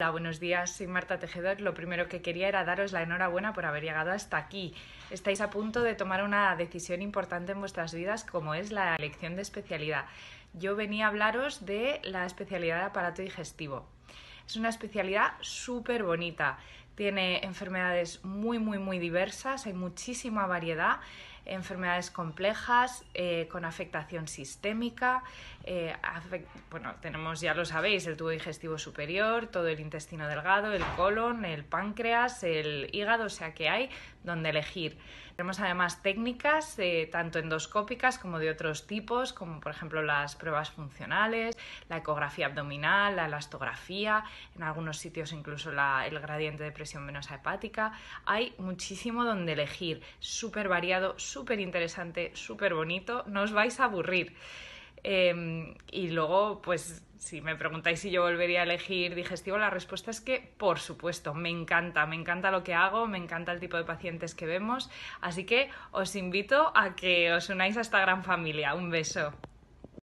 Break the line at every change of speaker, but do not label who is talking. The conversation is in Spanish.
Hola, buenos días, soy Marta Tejedor. Lo primero que quería era daros la enhorabuena por haber llegado hasta aquí. Estáis a punto de tomar una decisión importante en vuestras vidas como es la elección de especialidad. Yo venía a hablaros de la especialidad de aparato digestivo. Es una especialidad súper bonita tiene enfermedades muy, muy, muy diversas, hay muchísima variedad, enfermedades complejas, eh, con afectación sistémica, eh, bueno, tenemos, ya lo sabéis, el tubo digestivo superior, todo el intestino delgado, el colon, el páncreas, el hígado, o sea que hay donde elegir. Tenemos además técnicas, eh, tanto endoscópicas como de otros tipos, como por ejemplo las pruebas funcionales, la ecografía abdominal, la elastografía, en algunos sitios incluso la, el gradiente de presión menos hepática. Hay muchísimo donde elegir, súper variado, súper interesante, súper bonito, no os vais a aburrir. Em, y luego, pues si me preguntáis si yo volvería a elegir digestivo, la respuesta es que por supuesto, me encanta, me encanta lo que hago, me encanta el tipo de pacientes que vemos, así que os invito a que os unáis a esta gran familia. Un beso.